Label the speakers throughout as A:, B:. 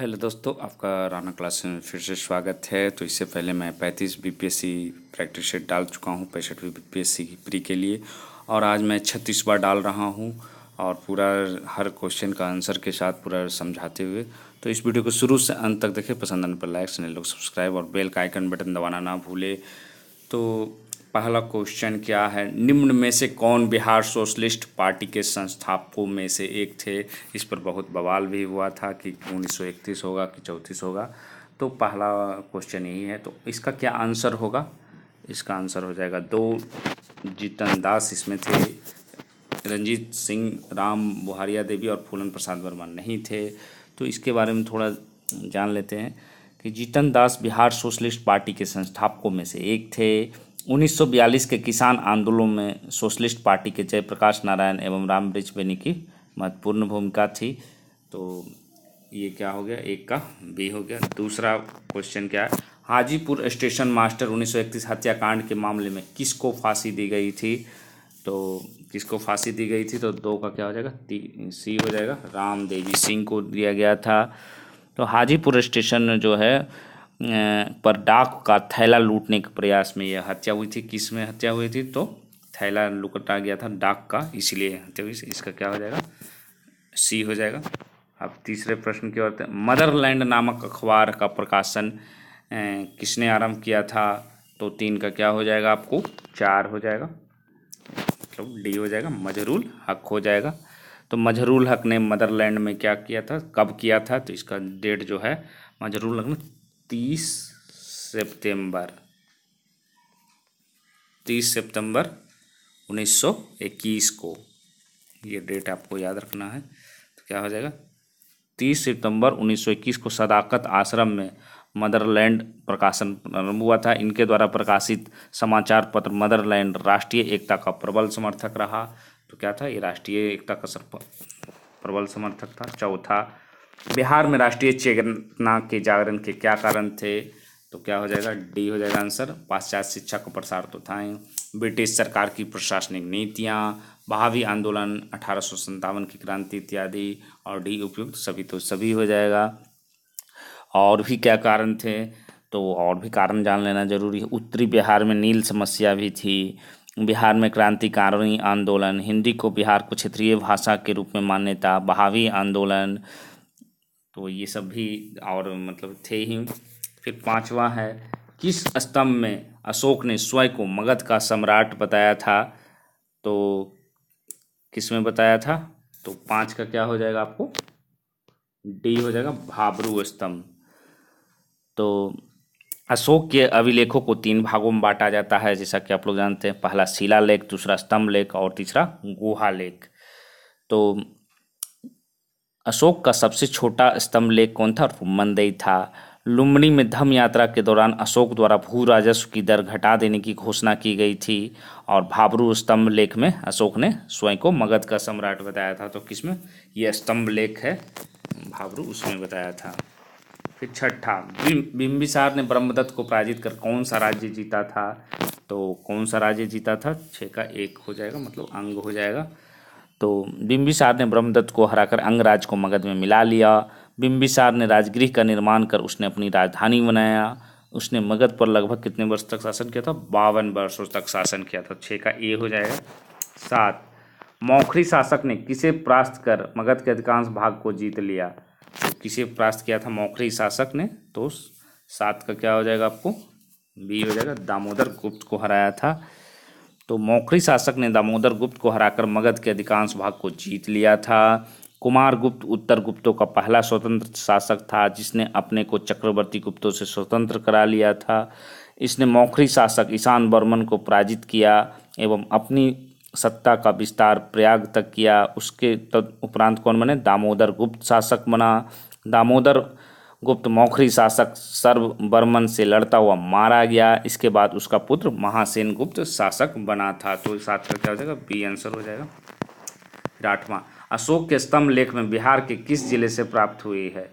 A: hello दोस्तों आपका Rana class में फिर से स्वागत है तो इससे पहले मैं 35 बीपीएससी प्रैक्टिस सेट डाल चुका हूँ पैंसठ सी की प्री के लिए और आज मैं छत्तीस बार डाल रहा हूँ और पूरा हर क्वेश्चन का आंसर के साथ पूरा समझाते हुए तो इस वीडियो को शुरू से अंत तक देखें पसंद आने पर लाइक चैनल लोग सब्सक्राइब और बेल का आइकन बटन दबाना ना भूले तो पहला क्वेश्चन क्या है निम्न में से कौन बिहार सोशलिस्ट पार्टी के संस्थापकों में से एक थे इस पर बहुत बवाल भी हुआ था कि उन्नीस होगा कि चौंतीस होगा तो पहला क्वेश्चन यही है तो इसका क्या आंसर होगा इसका आंसर हो जाएगा दो जीतन दास इसमें थे रंजीत सिंह राम बुहारिया देवी और फूलन प्रसाद वर्मा नहीं थे तो इसके बारे में थोड़ा जान लेते हैं कि जीतन दास बिहार सोशलिस्ट पार्टी के संस्थापकों में से एक थे 1942 के किसान आंदोलन में सोशलिस्ट पार्टी के जयप्रकाश नारायण एवं राम बेनी की महत्वपूर्ण भूमिका थी तो ये क्या हो गया एक का बी हो गया दूसरा क्वेश्चन क्या है हाजीपुर स्टेशन मास्टर 1931 हत्याकांड के मामले में किसको फांसी दी गई थी तो किसको फांसी दी गई थी तो दो का क्या हो जाएगा सी हो जाएगा राम देवी सिंह को दिया गया था तो हाजीपुर स्टेशन जो है पर डाक का थैला लूटने के प्रयास में यह हत्या हुई थी किस में हत्या हुई थी तो थैला लुकटा गया था डाक का इसीलिए हत्या हुई इसका क्या हो जाएगा सी हो जाएगा अब तीसरे प्रश्न की ओर मदरलैंड नामक अखबार का प्रकाशन किसने आरंभ किया था तो तीन का क्या हो जाएगा आपको चार हो जाएगा मतलब तो डी हो जाएगा मजहरुल हक हो जाएगा तो मजहरुल हक ने मदरलैंड में क्या किया था कब किया था तो इसका डेट जो है मजहरुल हक ने तीस सितंबर तीस सितंबर इक्कीस को ये डेट आपको याद रखना है तो क्या हो जाएगा तीस सितंबर इक्कीस को सदाकत आश्रम में मदरलैंड प्रकाशन प्रारंभ हुआ था इनके द्वारा प्रकाशित समाचार पत्र मदरलैंड राष्ट्रीय एकता का प्रबल समर्थक रहा तो क्या था ये राष्ट्रीय एकता का प्रबल समर्थक था चौथा बिहार में राष्ट्रीय चेतना के जागरण के क्या कारण थे तो क्या हो जाएगा डी हो जाएगा आंसर पाश्चात्य शिक्षा का प्रसार तो था ब्रिटिश सरकार की प्रशासनिक नीतियाँ भावी आंदोलन अठारह की क्रांति इत्यादि और डी उपयुक्त सभी तो सभी हो जाएगा और भी क्या कारण थे तो और भी कारण जान लेना जरूरी है उत्तरी बिहार में नील समस्या भी थी बिहार में क्रांतिकारी आंदोलन हिंदी को बिहार को क्षेत्रीय भाषा के रूप में मान्यता बहावी आंदोलन तो ये सब भी और मतलब थे ही फिर पांचवा है किस स्तंभ में अशोक ने स्वयं को मगध का सम्राट बताया था तो किस में बताया था तो पाँच का क्या हो जाएगा आपको डी हो जाएगा भाबरू स्तंभ तो अशोक के अभिलेखों को तीन भागों में बांटा जाता है जैसा कि आप लोग जानते हैं पहला शिला लेख दूसरा स्तंभ लेख और तीसरा गुहा लेख तो अशोक का सबसे छोटा स्तंभ लेख कौन था मंदई था लुम्बनी में धम यात्रा के दौरान अशोक द्वारा भू राजस्व की दर घटा देने की घोषणा की गई थी और भाबरू स्तंभ लेख में अशोक ने स्वयं को मगध का सम्राट बताया था तो किसमें यह स्तंभ लेख है भाबरू उसमें बताया था फिर छठा बिम्बिसार ने ब्रह्मदत्त को पराजित कर कौन सा राज्य जीता था तो कौन सा राज्य जीता था छः का एक हो जाएगा मतलब अंग हो जाएगा तो बिम्बिसार ने ब्रह्मदत्त को हराकर अंगराज को मगध में मिला लिया बिम्बिसार ने राजगृह का निर्माण कर उसने अपनी राजधानी बनाया उसने मगध पर लगभग कितने वर्ष तक शासन किया था बावन वर्षों तक शासन किया था छः का ए हो जाएगा सात मौखरी शासक ने किसे प्रास्त कर मगध के अधिकांश भाग को जीत लिया तो किसे प्रास्त किया था मौखरी शासक ने तो सात का क्या हो जाएगा आपको बी हो जाएगा दामोदर गुप्त को हराया था तो मौखरी शासक ने दामोदर गुप्त को हराकर मगध के अधिकांश भाग को जीत लिया था कुमार गुप्त उत्तर गुप्तों का पहला स्वतंत्र शासक था जिसने अपने को चक्रवर्ती गुप्तों से स्वतंत्र करा लिया था इसने मौखरी शासक ईशान बर्मन को पराजित किया एवं अपनी सत्ता का विस्तार प्रयाग तक किया उसके तद उपरांत कौन बने दामोदर गुप्त शासक बना दामोदर गुप्त मौखरी शासक सर्व बर्मन से लड़ता हुआ मारा गया इसके बाद उसका पुत्र महासेन गुप्त शासक बना था तो साथ क्या हो जाएगा बी आंसर हो जाएगा फिर आठवां अशोक के स्तंभ लेख में बिहार के किस जिले से प्राप्त हुई है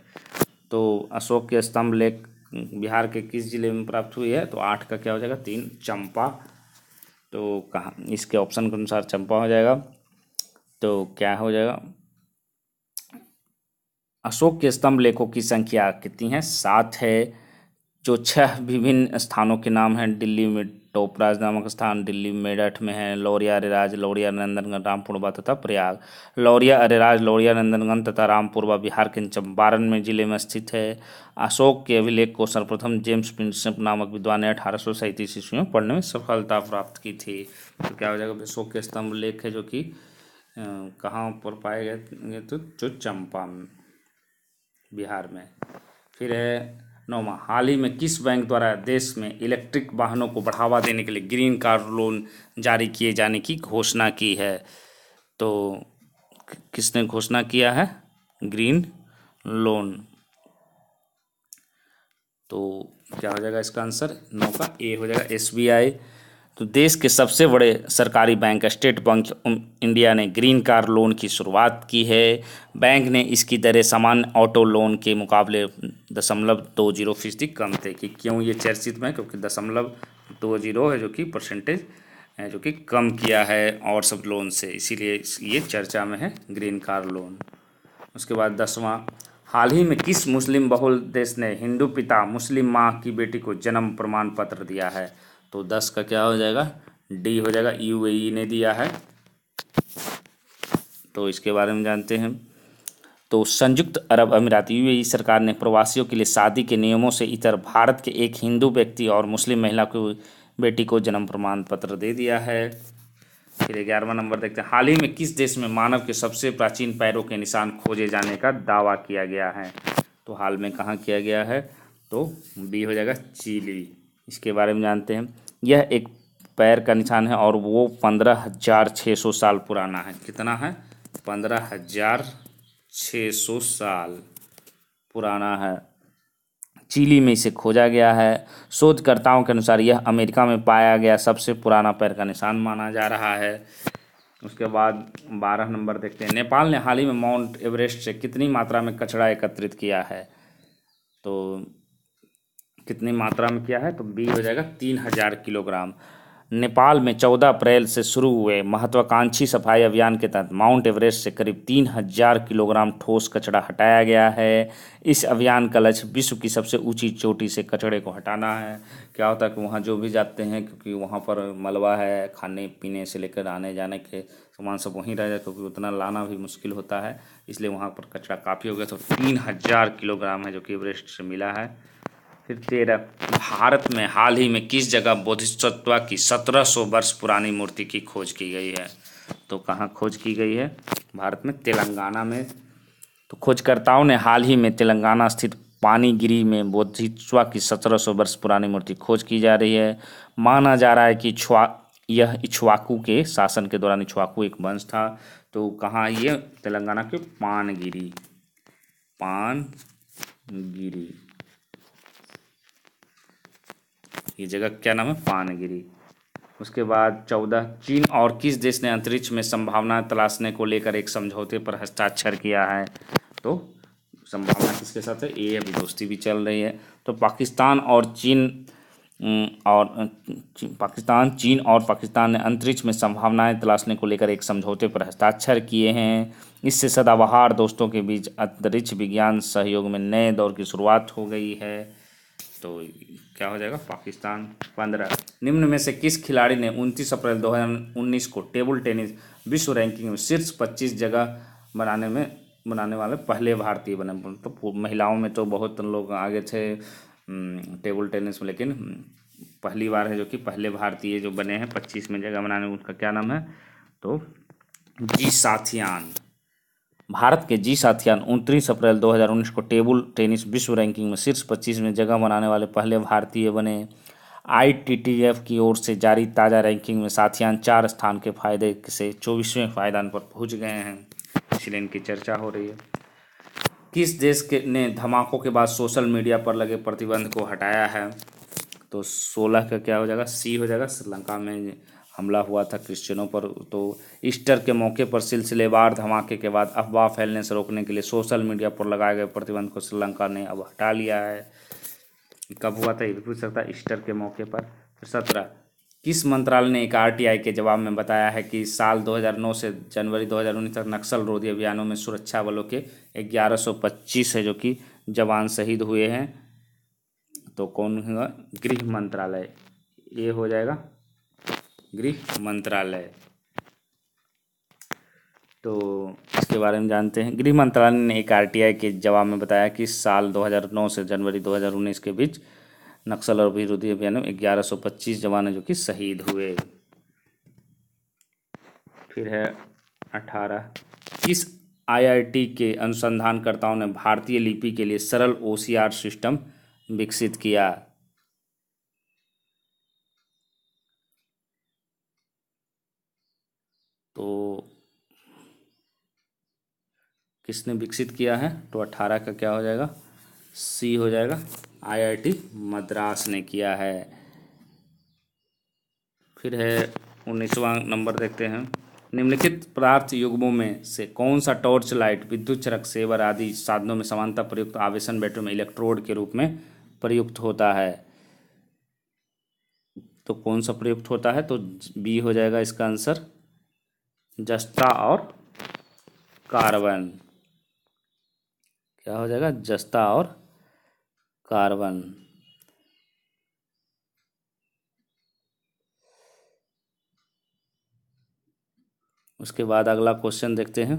A: तो अशोक के स्तंभ लेख बिहार के किस जिले में प्राप्त हुई है तो आठ का क्या हो जाएगा तीन चंपा तो कहाँ इसके ऑप्शन के अनुसार चंपा हो जाएगा तो क्या हो जाएगा अशोक के स्तंभ लेखों की संख्या कितनी है सात है जो छह विभिन्न स्थानों के नाम हैं दिल्ली में टोपराज नामक स्थान दिल्ली मेरठ में है लौरिया अरेराज लौरिया नंदनगंज रामपुरवा तथा प्रयाग लौरिया अरेराज लौरिया नंदनगंज तथा रामपुरवा बिहार के चंपारण में जिले में स्थित है अशोक के अभिलेख को सर्वप्रथम जेम्स प्रिंसप नामक विद्वान ने अठारह सौ सैंतीस ईस्वी में पढ़ने में सफलता प्राप्त की थी तो क्या हो जाएगा अशोक के स्तंभ लेख है जो कि कहाँ पर पाए गए तो जो चंपा में बिहार में फिर है नौवा हाल ही में किस बैंक द्वारा देश में इलेक्ट्रिक वाहनों को बढ़ावा देने के लिए ग्रीन कार्ड लोन जारी किए जाने की घोषणा की है तो किसने घोषणा किया है ग्रीन लोन तो क्या हो जाएगा इसका आंसर नौ का ए हो जाएगा एस बी आई तो देश के सबसे बड़े सरकारी बैंक स्टेट बैंक इंडिया ने ग्रीन कार लोन की शुरुआत की है बैंक ने इसकी दरें सामान्य ऑटो लोन के मुकाबले दशमलव दो जीरो फीसदी कम थे कि क्यों ये चर्चित में क्योंकि दशमलव दो जीरो है जो कि परसेंटेज जो कि कम किया है और सब लोन से इसीलिए ये चर्चा में है ग्रीन कार लोन उसके बाद दसवां हाल ही में किस मुस्लिम बहुल देश ने हिंदू पिता मुस्लिम माँ की बेटी को जन्म प्रमाण पत्र दिया है तो दस का क्या हो जाएगा डी हो जाएगा यू ए e ने दिया है तो इसके बारे में जानते हैं तो संयुक्त अरब अमीरात यूएई e सरकार ने प्रवासियों के लिए शादी के नियमों से इतर भारत के एक हिंदू व्यक्ति और मुस्लिम महिला को बेटी को जन्म प्रमाण पत्र दे दिया है फिर ग्यारहवा नंबर देखते हैं हाल ही में किस देश में मानव के सबसे प्राचीन पैरों के निशान खोजे जाने का दावा किया गया है तो हाल में कहाँ किया गया है तो बी हो जाएगा चिली इसके बारे में जानते हैं यह एक पैर का निशान है और वो पंद्रह हजार छः सौ साल पुराना है कितना है पंद्रह हजार छः सौ साल पुराना है चिली में इसे खोजा गया है शोधकर्ताओं के अनुसार यह अमेरिका में पाया गया सबसे पुराना पैर का निशान माना जा रहा है उसके बाद बारह नंबर देखते हैं नेपाल ने हाल ही में माउंट एवरेस्ट से कितनी मात्रा में कचरा एकत्रित किया है तो कितनी मात्रा में किया है तो बी हो जाएगा तीन हजार किलोग्राम नेपाल में 14 अप्रैल से शुरू हुए महत्वाकांक्षी सफाई अभियान के तहत माउंट एवरेस्ट से करीब 3000 किलोग्राम ठोस कचरा हटाया गया है इस अभियान का लक्ष्य विश्व की सबसे ऊंची चोटी से कचड़े को हटाना है क्या होता है कि वहाँ जो भी जाते हैं क्योंकि वहाँ पर मलबा है खाने पीने से लेकर आने जाने के सामान सब वहीं रह जाए क्योंकि उतना लाना भी मुश्किल होता है इसलिए वहाँ पर कचरा काफ़ी हो गया तो तीन किलोग्राम है जो कि एवरेस्ट से मिला है फिर तेरह भारत में हाल ही में किस जगह बोधिसत्व की सत्रह सौ वर्ष पुरानी मूर्ति की खोज की गई है तो कहाँ खोज की गई है भारत में तेलंगाना में तो खोजकर्ताओं ने हाल ही में तेलंगाना स्थित पानीगिरी में बोधिसत्व की सत्रह सौ वर्ष पुरानी मूर्ति खोज की जा रही है माना जा रहा है कि छुआ यह इछवाकू के शासन के दौरान इछवाकू एक वंश था तो कहाँ ये तेलंगाना के पानगिरी पानगिरी ये जगह क्या नाम है पानगिरी उसके बाद चौदह चीन और किस देश ने अंतरिक्ष में संभावना तलाशने को लेकर एक समझौते पर हस्ताक्षर किया है तो संभावना किसके साथ है ये अभी दोस्ती भी चल रही है तो पाकिस्तान और चीन और पाकिस्तान चीन और पाकिस्तान ने अंतरिक्ष में संभावनाएं तलाशने को लेकर एक समझौते पर हस्ताक्षर किए हैं इससे सदाबहार दोस्तों के बीच अंतरिक्ष विज्ञान सहयोग में नए दौर की शुरुआत हो गई है तो क्या हो जाएगा पाकिस्तान पंद्रह निम्न में से किस खिलाड़ी ने उनतीस अप्रैल दो को टेबल टेनिस विश्व रैंकिंग में शीर्ष पच्चीस जगह बनाने में बनाने वाले पहले भारतीय बने तो महिलाओं में तो बहुत लोग आगे थे टेबल टेनिस में लेकिन पहली बार है जो कि पहले भारतीय जो बने हैं पच्चीस में जगह बनाने उनका क्या नाम है तो जी साथियान भारत के जी साथियान उनतीस अप्रैल 2019 को टेबल टेनिस विश्व रैंकिंग में शीर्ष पच्चीस में जगह बनाने वाले पहले भारतीय बने आईटीटीएफ की ओर से जारी ताज़ा रैंकिंग में साथियान चार स्थान के फायदे से चौबीसवें फायदान पर पहुंच गए हैं इसलिए इनकी चर्चा हो रही है किस देश के ने धमाकों के बाद सोशल मीडिया पर लगे प्रतिबंध को हटाया है तो सोलह का क्या हो जाएगा सी हो जाएगा श्रीलंका में हमला हुआ था क्रिश्चियनों पर तो ईस्टर के मौके पर सिलसिलेवार धमाके के बाद अफवाह फैलने से रोकने के लिए सोशल मीडिया पर लगाए गए प्रतिबंध को श्रीलंका ने अब हटा लिया है कब हुआ था ये भी पूछ सकता ईस्टर के मौके पर फिर सत्रह किस मंत्रालय ने एक आरटीआई के जवाब में बताया है कि साल 2009 से जनवरी 2019 तक नक्सल रोधी अभियानों में सुरक्षा बलों के 1125 है जो कि जवान शहीद हुए हैं तो कौन गृह मंत्रालय ये हो जाएगा गृह मंत्रालय तो इसके बारे में जानते हैं गृह मंत्रालय ने एक आर के जवाब में बताया कि साल 2009 से जनवरी 2019 के बीच नक्सल और विरोधी अभियान में ग्यारह सौ पच्चीस जवान जो कि शहीद हुए फिर है अठारह इस आईआईटी के अनुसंधानकर्ताओं ने भारतीय लिपि के लिए सरल ओसीआर सिस्टम विकसित किया किसने विकसित किया है तो अट्ठारह का क्या हो जाएगा सी हो जाएगा आईआईटी मद्रास ने किया है फिर है उन्नीसवा नंबर देखते हैं निम्नलिखित पदार्थ युग्मों में से कौन सा टॉर्च लाइट विद्युत चरक सेवर आदि साधनों में समानता प्रयुक्त आवेशन बैटरी में इलेक्ट्रोड के रूप में प्रयुक्त होता है तो कौन सा प्रयुक्त होता है तो बी हो जाएगा इसका आंसर जस्ता और कार्बन क्या हो जाएगा जस्ता और कार्बन उसके बाद अगला क्वेश्चन देखते हैं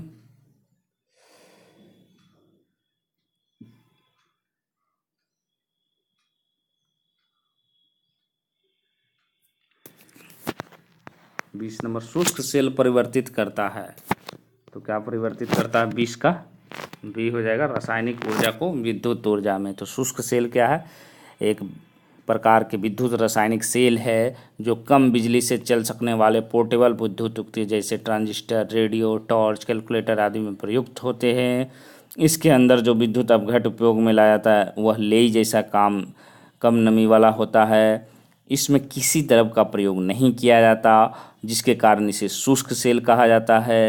A: बीस नंबर शुष्क सेल परिवर्तित करता है तो क्या परिवर्तित करता है बीस का बी हो जाएगा रासायनिक ऊर्जा को विद्युत ऊर्जा में तो शुष्क सेल क्या है एक प्रकार के विद्युत रासायनिक सेल है जो कम बिजली से चल सकने वाले पोर्टेबल विद्युत युक्ति जैसे ट्रांजिस्टर रेडियो टॉर्च कैलकुलेटर आदि में प्रयुक्त होते हैं इसके अंदर जो विद्युत अपघट उपयोग में लाया जाता है वह लेई जैसा काम कम नमी वाला होता है इसमें किसी तरह का प्रयोग नहीं किया जाता जिसके कारण इसे शुष्क सेल कहा जाता है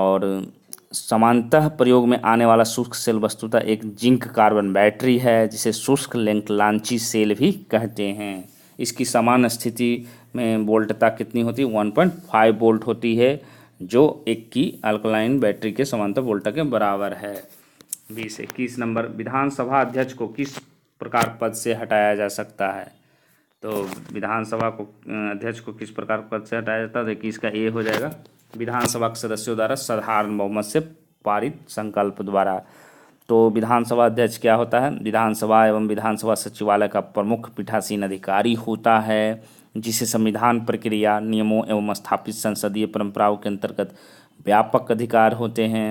A: और समानतः प्रयोग में आने वाला शुष्क सेल वस्तुतः एक जिंक कार्बन बैटरी है जिसे शुष्क लांची सेल भी कहते हैं इसकी समान स्थिति में वोल्टता कितनी होती है वन पॉइंट फाइव वोल्ट होती है जो एक की अल्कलाइन बैटरी के समानता वोल्ट के बराबर है बीस इक्कीस नंबर विधानसभा अध्यक्ष को किस प्रकार पद से हटाया जा सकता है तो विधानसभा को अध्यक्ष को किस प्रकार पद से हटाया जाता है तो इक्कीस का ए हो जाएगा विधानसभा के सदस्यों द्वारा साधारण बहुमत से पारित संकल्प द्वारा तो विधानसभा अध्यक्ष क्या होता है विधानसभा एवं विधानसभा सचिवालय का प्रमुख पीठासीन अधिकारी होता है जिसे संविधान प्रक्रिया नियमों एवं स्थापित संसदीय परंपराओं के अंतर्गत व्यापक अधिकार होते हैं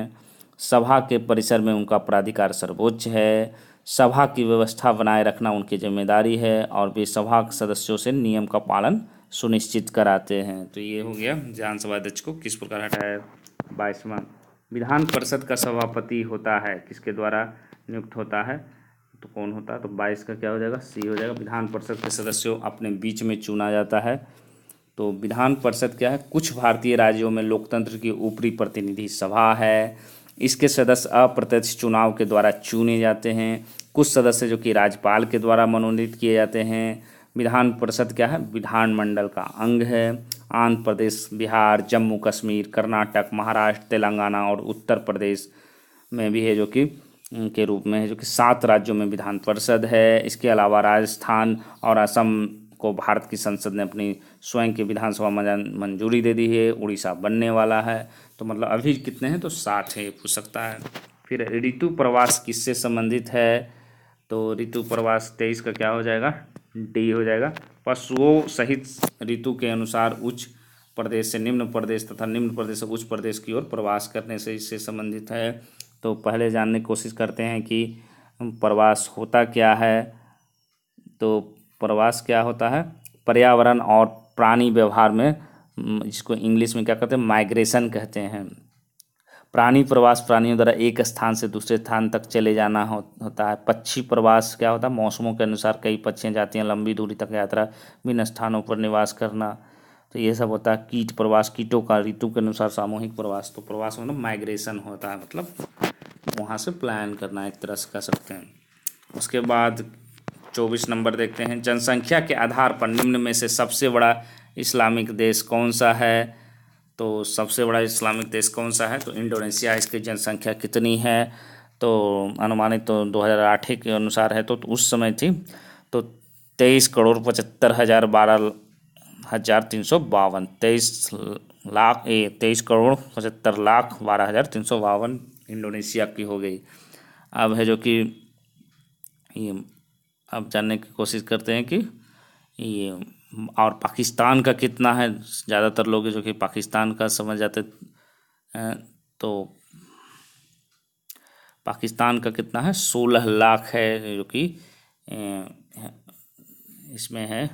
A: सभा के परिसर में उनका प्राधिकार सर्वोच्च है सभा की व्यवस्था बनाए रखना उनकी जिम्मेदारी है और वे सभा सदस्यों से नियम का पालन सुनिश्चित कराते हैं तो ये हो गया विधानसभा अध्यक्ष को किस प्रकार हटाया बाईसवा विधान परिषद का सभापति होता है किसके द्वारा नियुक्त होता है तो कौन होता है तो बाईस का क्या हो जाएगा सी हो जाएगा विधान परिषद के सदस्यों अपने बीच में चुना जाता है तो विधान परिषद क्या है कुछ भारतीय राज्यों में लोकतंत्र की ऊपरी प्रतिनिधि सभा है इसके सदस्य अप्रत्यक्ष चुनाव के द्वारा चुने जाते हैं कुछ सदस्य जो कि राज्यपाल के द्वारा मनोनीत किए जाते हैं विधान परिषद क्या है विधानमंडल का अंग है आंध्र प्रदेश बिहार जम्मू कश्मीर कर्नाटक महाराष्ट्र तेलंगाना और उत्तर प्रदेश में भी है जो कि के रूप में है जो कि सात राज्यों में विधान परिषद है इसके अलावा राजस्थान और असम को भारत की संसद ने अपनी स्वयं की विधानसभा मंजूरी दे दी है उड़ीसा बनने वाला है तो मतलब अभी कितने हैं तो साठ है पूछ सकता है फिर ऋतु प्रवास किससे संबंधित है तो ऋतु प्रवास तेईस का क्या हो जाएगा डी हो जाएगा पशुओं सहित ऋतु के अनुसार उच्च प्रदेश से निम्न प्रदेश तथा निम्न प्रदेश से उच्च प्रदेश की ओर प्रवास करने से इससे संबंधित है तो पहले जानने की कोशिश करते हैं कि प्रवास होता क्या है तो प्रवास क्या होता है पर्यावरण और प्राणी व्यवहार में जिसको इंग्लिश में क्या कहते हैं माइग्रेशन कहते हैं प्राणी प्रवास प्राणियों द्वारा एक स्थान से दूसरे स्थान तक चले जाना हो, होता है पक्षी प्रवास क्या होता है मौसमों के अनुसार कई पक्षियाँ जाती हैं लंबी दूरी तक यात्रा भिन्न स्थानों पर निवास करना तो ये सब होता है कीट प्रवास कीटों का ऋतु के अनुसार सामूहिक प्रवास तो प्रवास मतलब माइग्रेशन होता है मतलब वहाँ से प्लान करना एक तरह से कह सकते हैं उसके बाद चौबीस नंबर देखते हैं जनसंख्या के आधार पर निम्न में से सबसे बड़ा इस्लामिक देश कौन सा है तो सबसे बड़ा इस्लामिक देश कौन सा है तो इंडोनेशिया इसकी जनसंख्या कितनी है तो अनुमानित तो दो के अनुसार है तो, तो उस समय थी तो तेईस करोड़ पचहत्तर हज़ार बारह हज़ार तीन सौ बावन तेईस लाख ए तेईस करोड़ पचहत्तर लाख बारह हज़ार तीन सौ बावन इंडोनेशिया की हो गई अब है जो कि ये अब जानने की कोशिश करते हैं कि ये और पाकिस्तान का कितना है ज़्यादातर लोग जो कि पाकिस्तान का समझ जाते हैं तो पाकिस्तान का कितना है सोलह लाख है जो कि इसमें है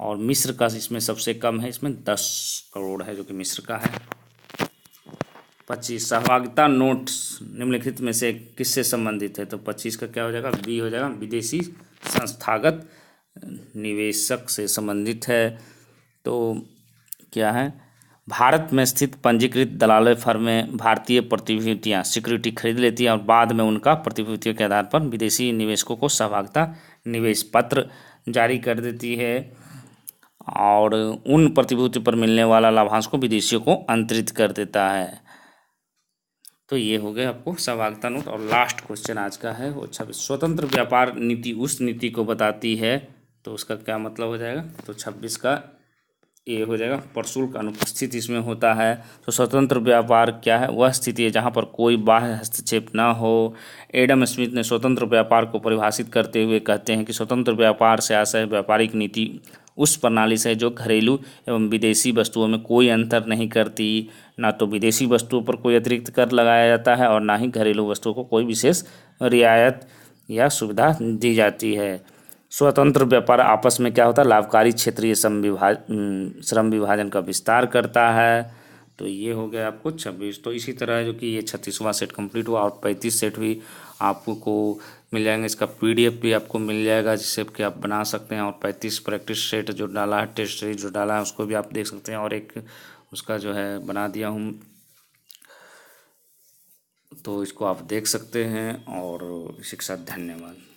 A: और मिस्र का इसमें सबसे कम है इसमें दस करोड़ है जो कि मिस्र का है पच्चीस सहभागिता नोट्स निम्नलिखित में से किससे संबंधित है तो पच्चीस का क्या हो जाएगा बी हो जाएगा विदेशी संस्थागत निवेशक से संबंधित है तो क्या है भारत में स्थित पंजीकृत दलाल फर्में भारतीय प्रतिभूतियां सिक्योरिटी खरीद लेती हैं और बाद में उनका प्रतिभूतियों के आधार पर विदेशी निवेशकों को सहभागिता निवेश पत्र जारी कर देती है और उन प्रतिभूति पर मिलने वाला लाभांश को विदेशियों को अंतरित कर देता है तो ये हो गया आपको सहभागिता नोट और लास्ट क्वेश्चन आज का है वो अच्छा स्वतंत्र व्यापार नीति उस नीति को बताती है तो उसका क्या मतलब हो जाएगा तो छब्बीस का ये हो जाएगा प्रशुल्क अनुपस्थित इसमें होता है तो स्वतंत्र व्यापार क्या है वह स्थिति है जहाँ पर कोई बाह्य हस्तक्षेप ना हो एडम स्मिथ ने स्वतंत्र व्यापार को परिभाषित करते हुए कहते हैं कि स्वतंत्र व्यापार से आशय व्यापारिक नीति उस प्रणाली से जो घरेलू एवं विदेशी वस्तुओं में कोई अंतर नहीं करती ना तो विदेशी वस्तुओं पर कोई अतिरिक्त कर लगाया जाता है और ना ही घरेलू वस्तुओं को कोई विशेष रियायत या सुविधा दी जाती है स्वतंत्र व्यापार आपस में क्या होता है लाभकारी क्षेत्रीय श्रम विभाज श्रम विभाजन का विस्तार करता है तो ये हो गया आपको छब्बीस तो इसी तरह जो कि ये छत्तीसवां सेट कंप्लीट हुआ और पैंतीस सेट भी आपको मिल जाएंगे इसका पीडीएफ भी आपको मिल जाएगा जिसे कि आप बना सकते हैं और पैंतीस प्रैक्टिस सेट जो डाला है टेस्ट सीरीज जो डाला है उसको भी आप देख सकते हैं और एक उसका जो है बना दिया हूँ तो इसको आप देख सकते हैं और शिक्षा धन्यवाद